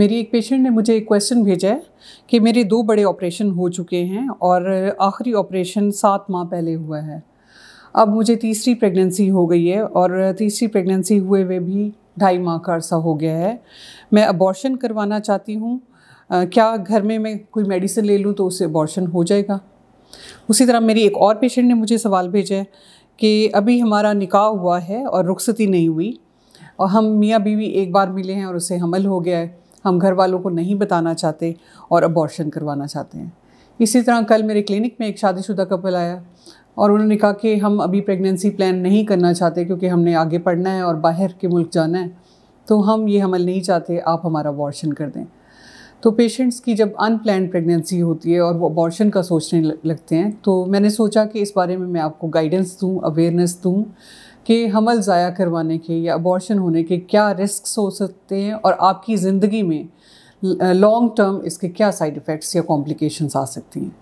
मेरी एक पेशेंट ने मुझे एक क्वेश्चन भेजा है कि मेरे दो बड़े ऑपरेशन हो चुके हैं और आखिरी ऑपरेशन सात माह पहले हुआ है अब मुझे तीसरी प्रेगनेंसी हो गई है और तीसरी प्रेगनेंसी हुए हुए भी ढाई माह का अर्सा हो गया है मैं अबॉर्शन करवाना चाहती हूँ क्या घर में मैं कोई मेडिसिन ले लूँ तो उससे अबॉर्शन हो जाएगा उसी तरह मेरी एक और पेशेंट ने मुझे सवाल भेजा है कि अभी हमारा निकाह हुआ है और रुखसती नहीं हुई और हम मियाँ बीवी एक बार मिले हैं और उसे हमल हो गया है हम घर वालों को नहीं बताना चाहते और अबॉर्शन करवाना चाहते हैं इसी तरह कल मेरे क्लिनिक में एक शादीशुदा कपल आया और उन्होंने कहा कि हम अभी प्रेगनेंसी प्लान नहीं करना चाहते क्योंकि हमने आगे पढ़ना है और बाहर के मुल्क जाना है तो हम ये हमल नहीं चाहते आप हमारा अबॉर्शन कर दें तो पेशेंट्स की जब अनप्लान प्रेगनेंसी होती है और वो अबॉर्शन का सोचने लगते हैं तो मैंने सोचा कि इस बारे में मैं आपको गाइडेंस दूँ अवेयरनेस दूँ कि हमल ज़ाया करवाने के या अबॉर्शन होने के क्या रिस्क हो सकते हैं और आपकी ज़िंदगी में लॉन्ग टर्म इसके क्या साइड इफ़ेक्ट्स या कॉम्प्लिकेशंस आ सकती हैं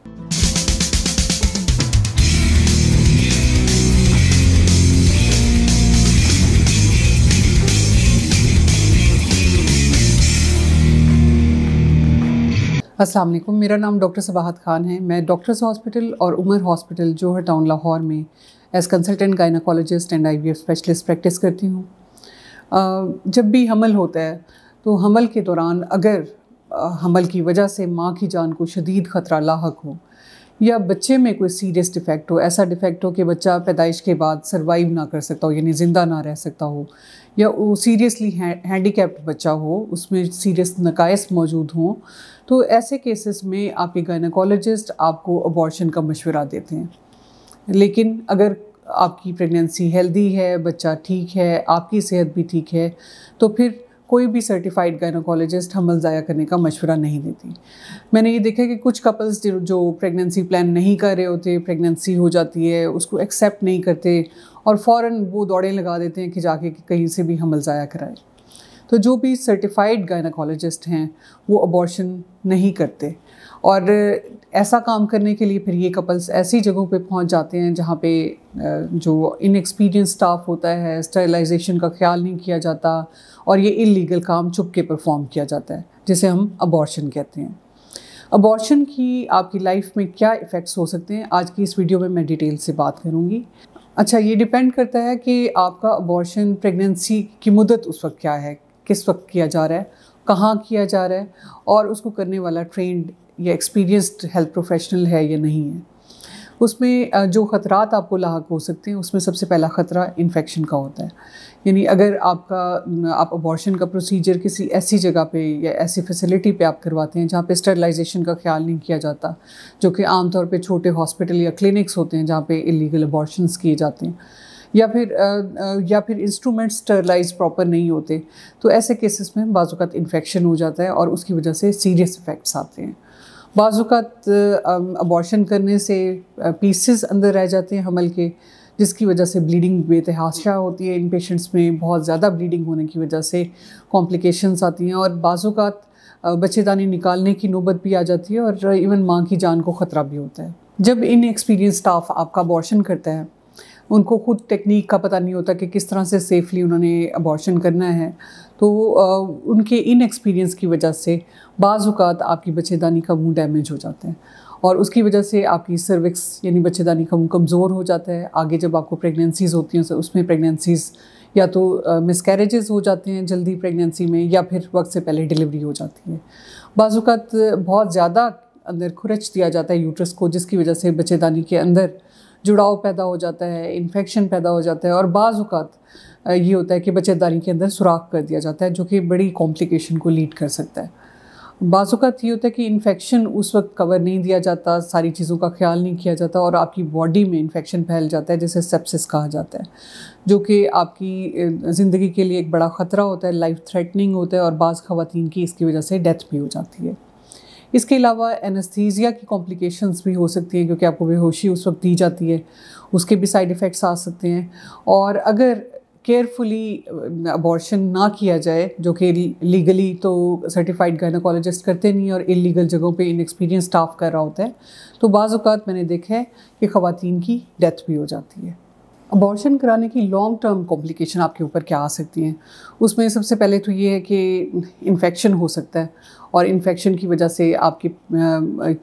असलम मेरा नाम डॉक्टर सबाहत खान है मैं डॉक्टर्स हॉस्पिटल और उमर हॉस्पिटल जोहर टाउन लाहौर में as consultant gynaecologist and eye specialist practice करती हूँ जब भी हमल होता है तो हमल के दौरान अगर हमल की वजह से माँ की जान को शदीद ख़तरा लाक हो या बच्चे में कोई सीरियस डिफेक्ट हो ऐसा डिफेक्ट हो कि बच्चा पैदाइश के बाद सर्वाइव ना कर सकता हो यानी ज़िंदा ना रह सकता हो या वो सीरियसली हैंडीकेप्ड बच्चा हो उसमें सीरियस नकायस मौजूद हों तो ऐसे केसेस में आपके गायनाकोलॉजिस्ट आपको अबॉर्शन का मशवरा देते हैं लेकिन अगर आपकी प्रेगनेंसी हेल्दी है बच्चा ठीक है आपकी सेहत भी ठीक है तो फिर कोई भी सर्टिफाइड गायनोकोलॉजिस्ट हमल ज़ाया करने का मशवरा नहीं देती मैंने ये देखा कि कुछ कपल्स जो प्रेगनेंसी प्लान नहीं कर रहे होते प्रेगनेंसी हो जाती है उसको एक्सेप्ट नहीं करते और फ़ौर वो दौड़े लगा देते हैं कि जाके कहीं से भी हमल ज़ाया कराएं तो जो भी सर्टिफाइड गायनाकोलॉजिस्ट हैं वो अबॉर्शन नहीं करते और ऐसा काम करने के लिए फिर ये कपल्स ऐसी जगहों पे पहुंच जाते हैं जहाँ पे जो इनएक्सपीरियंस स्टाफ होता है स्टाइलाइजेशन का ख्याल नहीं किया जाता और ये इलीगल काम चुप के परफॉर्म किया जाता है जिसे हम अबॉर्शन कहते हैं अबॉर्शन की आपकी लाइफ में क्या इफ़ेक्ट्स हो सकते हैं आज की इस वीडियो में मैं डिटेल से बात करूँगी अच्छा ये डिपेंड करता है कि आपका अबॉर्शन प्रेगनेंसी की मुदत उस वक्त क्या है किस वक्त किया जा रहा है कहाँ किया जा रहा है और उसको करने वाला ट्रेंड या एक्सपीरियंस्ड हेल्थ प्रोफेशनल है या नहीं है उसमें जो ख़तरात आपको लाक हो सकते हैं उसमें सबसे पहला ख़तरा इन्फेक्शन का होता है यानी अगर आपका आप अबॉर्शन का प्रोसीजर किसी ऐसी जगह पे या ऐसी फैसिलिटी पे आप करवाते हैं जहाँ पे स्टरलाइजेशन का ख्याल नहीं किया जाता जो कि आमतौर पे छोटे हॉस्पिटल या क्लिनिक्स होते हैं जहाँ पे इलीगल अबॉर्शंस किए जाते हैं या फिर या फिर इंस्ट्रूमेंट स्टरलाइज प्रॉपर नहीं होते तो ऐसे केसेस में बाज़ात इन्फेक्शन हो जाता है और उसकी वजह से सीरियस इफ़ेक्ट्स आते हैं बाज़ात अबॉर्शन करने से पीसेस अंदर रह जाते हैं हमल के जिसकी वजह से ब्लीडिंग बेतहाशा होती है इन पेशेंट्स में बहुत ज़्यादा ब्लीडिंग होने की वजह से कॉम्प्लिकेशंस आती हैं और बाज़ात बच्चेदानी निकालने की नौबत भी आ जाती है और इवन माँ की जान को ख़तरा भी होता है जब इन एक्सपीरियंस स्टाफ आपका अबॉर्शन करता है उनको खुद टेक्निक का पता नहीं होता कि किस तरह से सेफली उन्होंने अबॉर्शन करना है तो उनके इन एक्सपीरियंस की वजह से बाज़ात आपकी बच्चेदानी का मुँह डैमेज हो जाता है और उसकी वजह से आपकी सर्विक्स यानी बच्चेदानी का मुँह कमज़ोर हो जाता है आगे जब आपको प्रेगनेंसीज़ होती हैं तो उसमें प्रेगनेंसीज़ या तो मिसकैरेजेस हो जाते हैं जल्दी प्रेगनेंसी में या फिर वक्त से पहले डिलीवरी हो जाती है बाज़ात बहुत ज़्यादा अंदर खुरच दिया जाता है यूट्रस को जिसकी वजह से बच्चेदानी के अंदर जुड़ाव पैदा हो जाता है इन्फेक्शन पैदा हो जाता है और बाज़ात ये होता है कि बच्चेदारी के अंदर सुराख कर दिया जाता है जो कि बड़ी कॉम्प्लिकेशन को लीड कर सकता है बाज़ात ये होता है कि इन्फेक्शन उस वक्त कवर नहीं दिया जाता सारी चीज़ों का ख्याल नहीं किया जाता और आपकी बॉडी में इन्फेक्शन फैल जाता है जिसे सेप्सिस कहा जाता है जो कि आपकी ज़िंदगी के लिए एक बड़ा ख़तरा होता है लाइफ थ्रेटनिंग होता है और बाज़ ख़वान की इसकी वजह से डेथ भी हो जाती है इसके अलावा एनस्थीजिया की कॉम्प्लिकेशंस भी हो सकती हैं क्योंकि आपको बेहोशी उस वक्त दी जाती है उसके भी साइड इफ़ेक्ट्स आ सकते हैं और अगर केयरफुली अबॉर्शन ना किया जाए जो कि लीगली तो सर्टिफाइड गायनाकोलॉजिस्ट करते नहीं और इलीगल जगहों पे इनएक्सपीरियंस स्टाफ कर रहा होता है तो बाज़ात मैंने देखा है कि ख़वान की डेथ भी हो जाती है अबॉर्शन कराने की लॉन्ग टर्म कॉम्प्लिकेशन आपके ऊपर क्या आ सकती हैं उसमें सबसे पहले तो ये है कि इन्फेक्शन हो सकता है और इन्फेक्शन की वजह से आपकी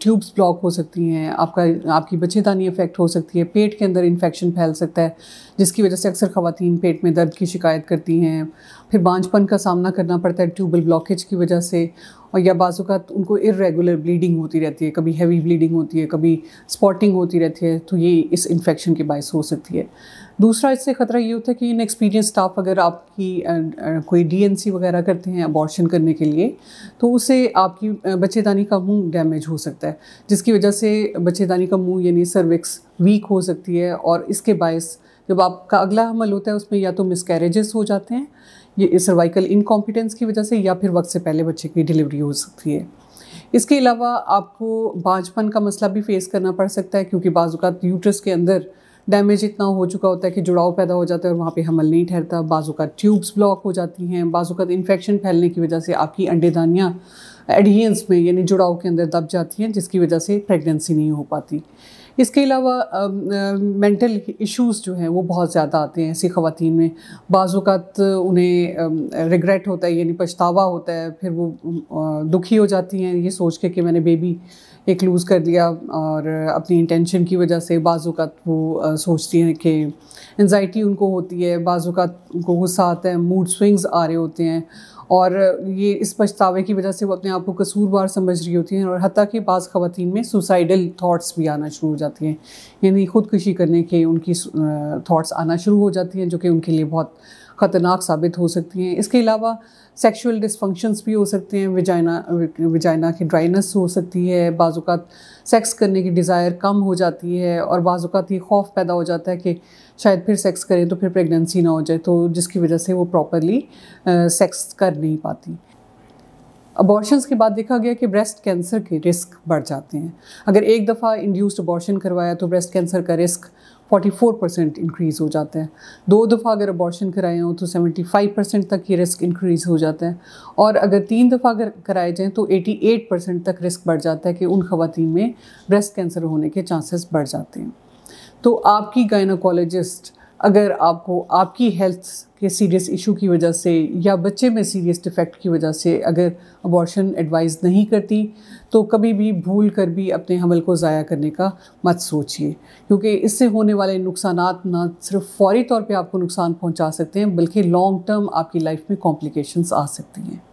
ट्यूब्स ब्लॉक हो सकती हैं आपका आपकी बच्चेदानी इफेक्ट हो सकती है पेट के अंदर इन्फेक्शन फैल सकता है जिसकी वजह से अक्सर ख़वातीन पेट में दर्द की शिकायत करती हैं फिर बांझपन का सामना करना पड़ता है ट्यूबल ब्लॉकेज की वजह से और या बाज़ात उनको इरेगुलर ब्लीडिंग होती रहती है कभी हैवी ब्लीडिंग होती है कभी स्पॉटिंग होती रहती है तो ये इस इन्फेक्शन के बायस हो सकती है दूसरा इससे ख़तरा ये होता है कि इन एक्सपीरियंस स्टाफ अगर आपकी कोई डीएनसी वगैरह करते हैं अबॉर्शन करने के लिए तो उसे आपकी बच्चेदानी का मुंह डैमेज हो सकता है जिसकी वजह से बच्चेदानी का मुंह यानी सर्विक्स वीक हो सकती है और इसके बायस जब आपका अगला हमल होता है उसमें या तो मिसकैरेजेस हो जाते हैं ये सर्वाइकल इनकॉम्पिटेंस की वजह से या फिर वक्त से पहले बच्चे की डिलीवरी हो सकती है इसके अलावा आपको बाजपन का मसला भी फेस करना पड़ सकता है क्योंकि बाजूकात यूट्रस के अंदर डैमेज इतना हो चुका होता है कि जुड़ाव पैदा हो जाता है और वहाँ पे हमल नहीं ठहरता बाज़ू का ट्यूब्स ब्लॉक हो जाती हैं बाज़ू का इन्फेक्शन फैलने की वजह से आपकी अंडेदानियाँ एडियंस में यानी जुड़ाव के अंदर दब जाती हैं जिसकी वजह से प्रेगनेंसी नहीं हो पाती इसके अलावा मेंटल इश्यूज़ जो हैं वो बहुत ज़्यादा आते हैं ऐसी ख़वातीन में बाज़ात उन्हें रिग्रेट होता है यानी पछतावा होता है फिर वो दुखी हो जाती हैं ये सोच के कि मैंने बेबी एक लूज़ कर दिया और अपनी इंटेंशन की वजह से बाज़ात वो सोचती हैं कि एनजाइटी उनको होती है बाज़त उनको गुस्सा आता है मूड स्विंग्स आ रहे होते हैं और ये इस पछतावे की वजह से वो अपने आप को कसूरवार समझ रही होती हैं और हती कि बाज़ ख़वान में सुसाइडल थाट्स भी आना शुरू हो जाती हैं यानी ख़ुदकुशी करने के उनकी थाट्स आना शुरू हो जाती हैं जो कि उनके लिए बहुत ख़तरनाक साबित हो सकती हैं इसके अलावा सेक्शुअल डिसफंक्शंस भी हो सकते हैं विजाइना विजाइना की ड्राइनेस हो सकती है बाज़ात सेक्स करने की डिज़ायर कम हो जाती है और बाज़ात ये खौफ पैदा हो जाता है कि शायद फिर सेक्स करें तो फिर प्रेगनेंसी ना हो जाए तो जिसकी वजह से वो प्रॉपरली सेक्स कर नहीं पाती अबॉर्शंस के बाद देखा गया कि ब्रेस्ट कैंसर के रिस्क बढ़ जाते हैं अगर एक दफ़ा इंड्यूस्ड अबॉर्शन करवाया तो ब्रेस्ट कैंसर का रिस्क 44 परसेंट इंक्रीज़ हो जाता है दो दफ़ा अगर अबॉर्शन कराए हों तो 75 परसेंट तक ये रिस्क इंक्रीज़ हो जाता है और अगर तीन दफ़ा अगर कराए जाएँ तो 88 परसेंट तक रिस्क बढ़ जाता है कि उन खुतिन में ब्रेस्ट कैंसर होने के चांसेस बढ़ जाते हैं तो आपकी गायनाकोलॉजिस्ट अगर आपको आपकी हेल्थ के सीरियस इशू की वजह से या बच्चे में सीरियस डिफेक्ट की वजह से अगर अबॉर्शन एडवाइस नहीं करती तो कभी भी भूल कर भी अपने हमल को ज़ाया करने का मत सोचिए क्योंकि इससे होने वाले नुकसान ना सिर्फ फौरी तौर पे आपको नुकसान पहुंचा सकते हैं बल्कि लॉन्ग टर्म आपकी लाइफ में कॉम्प्लिकेशंस आ सकती हैं